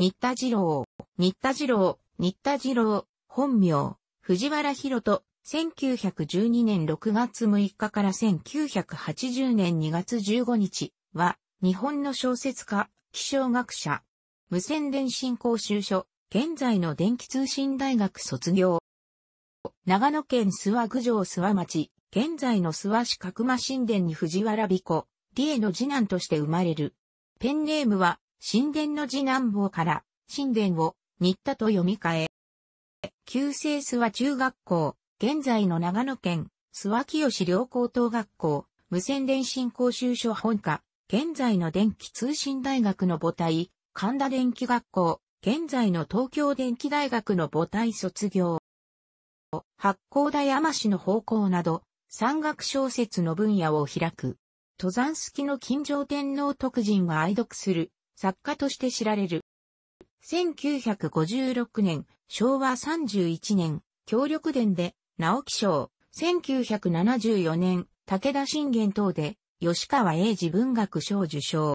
新田次郎、新田次郎、新田次郎、本名、藤原博人、1912年6月6日から1980年2月15日は、日本の小説家、気象学者、無線電信講習所、現在の電気通信大学卒業。長野県諏訪郡上諏訪町、現在の諏訪市角間神殿に藤原美子、理恵の次男として生まれる。ペンネームは神殿の次男坊から神殿を新田と読み替え。旧清諏訪中学校、現在の長野県、諏訪清両高等学校、無線電信講習所本科、現在の電気通信大学の母体、神田電気学校、現在の東京電気大学の母体卒業。八甲田山市の方向など、山岳小説の分野を開く。登山好きの金城天皇特人が愛読する作家として知られる。1956年、昭和31年、協力伝で、直木賞、1974年、武田信玄等で、吉川英治文学賞受賞。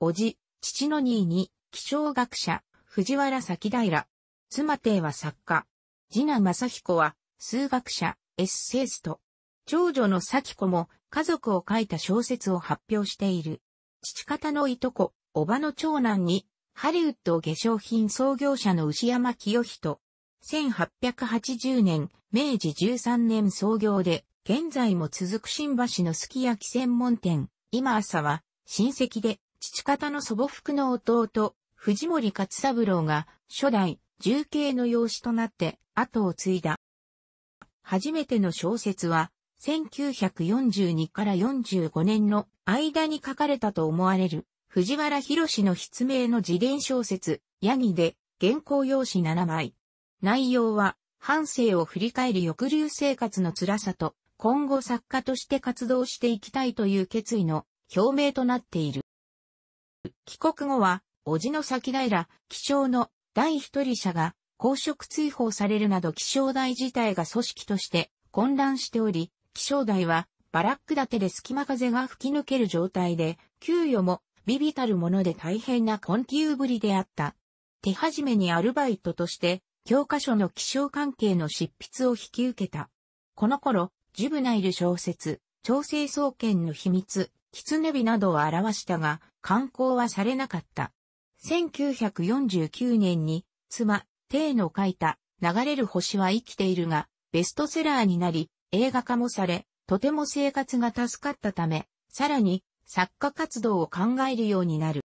おじ、父の兄に、気象学者、藤原崎平。妻邸は作家。次男正彦は、数学者、エッセイスト。長女の咲子も、家族を書いた小説を発表している。父方のいとこ、おばの長男に、ハリウッド化粧品創業者の牛山清人。1880年、明治13年創業で、現在も続く新橋のすき焼き専門店、今朝は、親戚で、父方の祖母服の弟、藤森勝三郎が、初代、重慶の養子となって、後を継いだ。初めての小説は、1942から45年の間に書かれたと思われる。藤原博の筆名の自伝小説、ヤギで、原稿用紙7枚。内容は、半生を振り返り抑留生活の辛さと、今後作家として活動していきたいという決意の表明となっている。帰国後は、叔父の先平、気象の第一人者が公職追放されるなど気象台自体が組織として混乱しており、気象台はバラック建てで隙間風が吹き抜ける状態で、給与もビビたるもので大変な困窮ぶりであった。手始めにアルバイトとして、教科書の気象関係の執筆を引き受けた。この頃、ジュブナイル小説、調整総研の秘密、キツネビなどを表したが、刊行はされなかった。1949年に、妻、テイの書いた、流れる星は生きているが、ベストセラーになり、映画化もされ、とても生活が助かったため、さらに、作家活動を考えるようになる。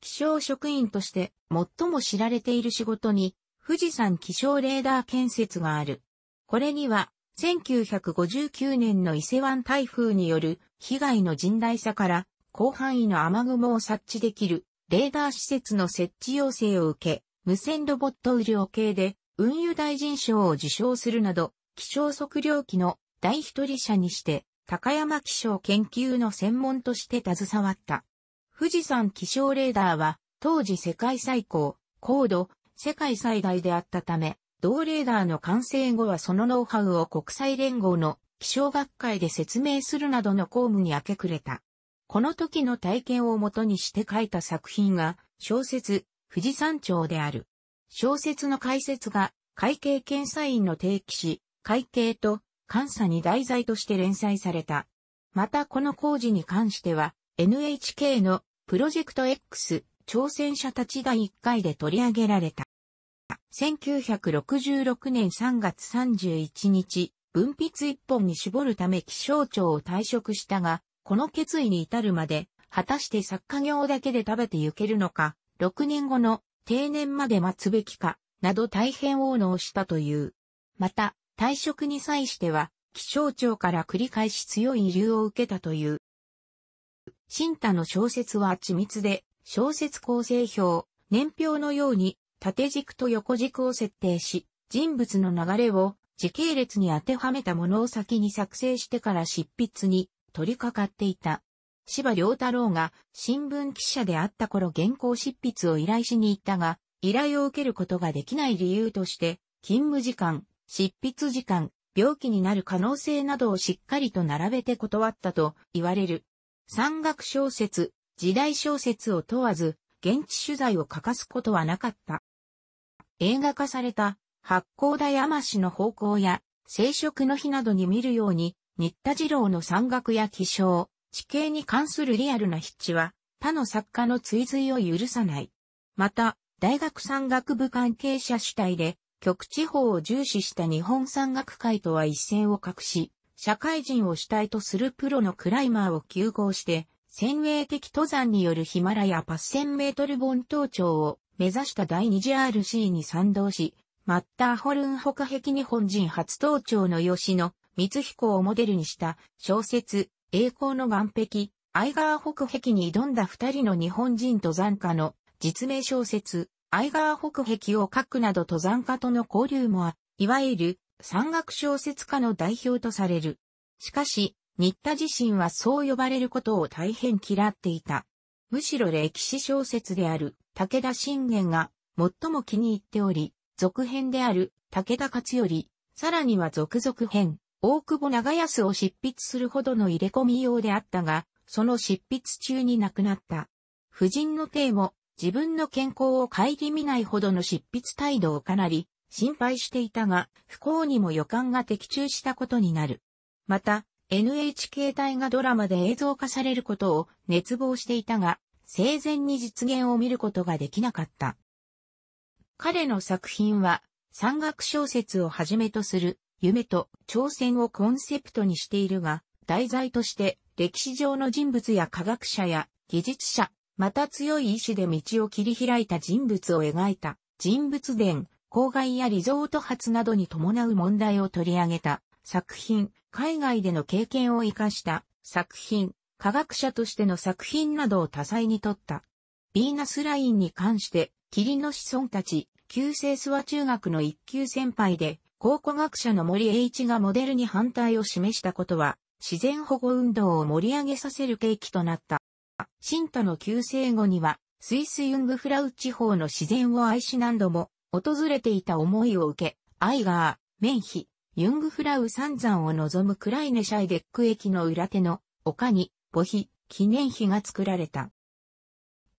気象職員として最も知られている仕事に富士山気象レーダー建設がある。これには1959年の伊勢湾台風による被害の甚大さから広範囲の雨雲を察知できるレーダー施設の設置要請を受け、無線ロボット雨量計で運輸大臣賞を受賞するなど、気象測量機の第一人者にして高山気象研究の専門として携わった。富士山気象レーダーは、当時世界最高、高度、世界最大であったため、同レーダーの完成後はそのノウハウを国際連合の気象学会で説明するなどの公務に明け暮れた。この時の体験をもとにして書いた作品が小説、富士山町である。小説の解説が会計検査院の定期し、会計と監査に題材として連載された。またこの工事に関しては、NHK のプロジェクト X 挑戦者たち第1回で取り上げられた。1966年3月31日、文筆一本に絞るため気象庁を退職したが、この決意に至るまで、果たして作家業だけで食べて行けるのか、6年後の定年まで待つべきか、など大変応能したという。また、退職に際しては、気象庁から繰り返し強い理由を受けたという。新太の小説は緻密で、小説構成表、年表のように、縦軸と横軸を設定し、人物の流れを時系列に当てはめたものを先に作成してから執筆に取り掛かっていた。芝良太郎が新聞記者であった頃原稿執筆を依頼しに行ったが、依頼を受けることができない理由として、勤務時間、執筆時間、病気になる可能性などをしっかりと並べて断ったと言われる。山岳小説、時代小説を問わず、現地取材を欠かすことはなかった。映画化された、八甲田山市の方向や、生殖の日などに見るように、新田次郎の山岳や気象、地形に関するリアルな筆致は、他の作家の追随を許さない。また、大学山岳部関係者主体で、極地方を重視した日本山岳会とは一線を画し、社会人を主体とするプロのクライマーを休合して、先鋭的登山によるヒマラヤパッ1000メートル本登頂を目指した第 2GRC に賛同し、マッターホルン北壁日本人初登頂の吉野、光彦をモデルにした小説、栄光の岩壁、アイガー北壁に挑んだ二人の日本人登山家の実名小説、アイガー北壁を書くなど登山家との交流もあ、いわゆる山岳小説家の代表とされる。しかし、新田自身はそう呼ばれることを大変嫌っていた。むしろ歴史小説である武田信玄が最も気に入っており、続編である武田勝頼、さらには続々編、大久保長安を執筆するほどの入れ込みようであったが、その執筆中に亡くなった。夫人の帝も自分の健康を顧みないほどの執筆態度をかなり心配していたが、不幸にも予感が的中したことになる。また、NHK 大河ドラマで映像化されることを熱望していたが、生前に実現を見ることができなかった。彼の作品は、山岳小説をはじめとする夢と挑戦をコンセプトにしているが、題材として歴史上の人物や科学者や技術者、また強い意志で道を切り開いた人物を描いた、人物伝、公害やリゾート発などに伴う問題を取り上げた作品、海外での経験を活かした作品、科学者としての作品などを多彩に撮った。ヴィーナスラインに関して、霧の子孫たち、旧世諏訪中学の一級先輩で、考古学者の森栄一がモデルに反対を示したことは、自然保護運動を盛り上げさせる契機となった。新都の旧姓後には、スイスユングフラウ地方の自然を愛し何度も訪れていた思いを受け、アイガー、メンヒ、ユングフラウ三山を望むクライネシャイデック駅の裏手の丘に墓碑、記念碑が作られた。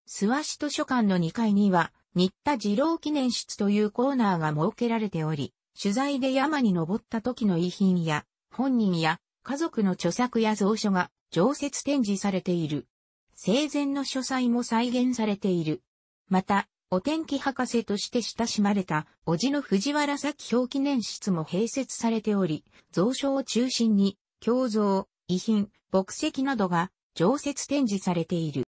諏訪市図書館の2階には、新田二郎記念室というコーナーが設けられており、取材で山に登った時の遺品や、本人や家族の著作や蔵書が常設展示されている。生前の書斎も再現されている。また、お天気博士として親しまれた、おじの藤原咲表記念室も併設されており、蔵書を中心に、胸像、遺品、墨石などが常設展示されている。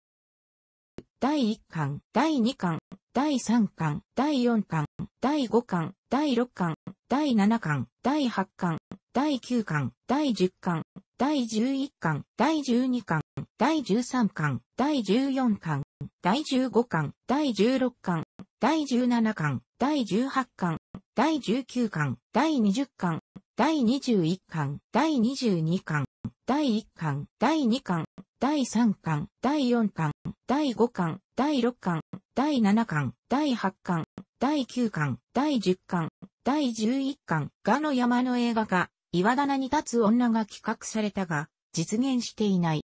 第1巻、第2巻、第3巻、第4巻、第5巻、第6巻、第7巻、第8巻、第9巻、第10巻、第11巻、第12巻、第13巻、第14巻、第15巻、第16巻、第17巻、第18巻、第19巻、第20巻、第21巻、第22巻、第1巻、第2巻、第3巻、第4巻、第5巻、第6巻、第7巻、第8巻、第9巻、第10巻、第11巻、ガの山の映画が、岩棚に立つ女が企画されたが、実現していない。